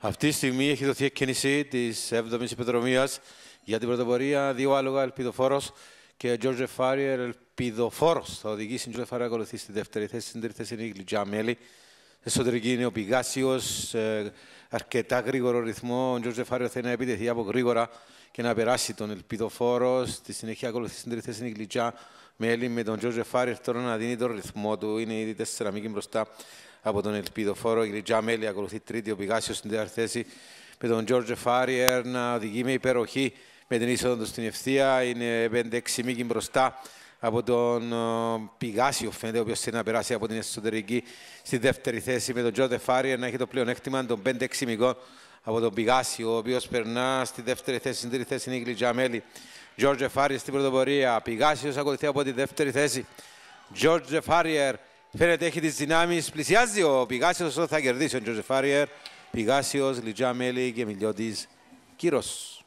Αυτή τη στιγμή έχει δοθεί εκκίνηση της 7η Υπεδρομία για την πρωτοπορία. Δύο άλογα ελπιδοφόρος και ο Τζόρτζε Φάριερ ελπιδοφόρος. Θα οδηγήσει την Τζόρτζε Φάριερ να ακολουθεί στη δεύτερη θέση. Στην τρίτη θέση είναι η Γλιτζά Μέλη. Εσωτερική είναι ο Πηγάσιος. Ε, αρκετά γρήγορο ρυθμό. Ο Τζόρτζε Φάριερ θέλει να επιτεθεί από γρήγορα και να περάσει τον ελπιδοφόρο. Στη συνέχεια ακολουθεί στην τρίτη θέση είναι η Γλιτζά Μέλη με τον Τζόρτζε Φάριερ τώρα να δίνει τον ρυθμό του. Είναι ήδη 4 μπροστά από τον Ελπίδοφόρο. Η Μέλη ακολουθεί τρίτη, ο Πηγάσιος στην τέταρτη θέση με τον Τζόρτζε Φάριερ να οδηγεί με υπεροχή με την είσοδο του στην ευθεία. Είναι 5-6 μήκη μπροστά από τον Πηγάσιο, φαίνεται, ο οποίος θέλει να περάσει από την εσωτερική στη δεύτερη θέση με τον Τζόρτζε Φάριερ να έχει το πλεονέκτημα των 5-6 μήκων από τον Πηγάσιο, ο οποίος περνά στη δεύτερη θέση. Στην τρίτη θέση είναι η Μέλη. Τζόρτζε Φάριερ στην πρωτοπορία. Πηγάσιος ακολουθεί από τη δεύτερη θέση. Τζόρτζε Φάριερ Φαίνεται έχει τις δυνάμεις. Πλησιάζει ο Πηγάσιος, όσο θα κερδίσει ο Τζοζεφάριερ. Πηγάσιος, Λιτζά Μέλη και Μιλιώτης Κύρος.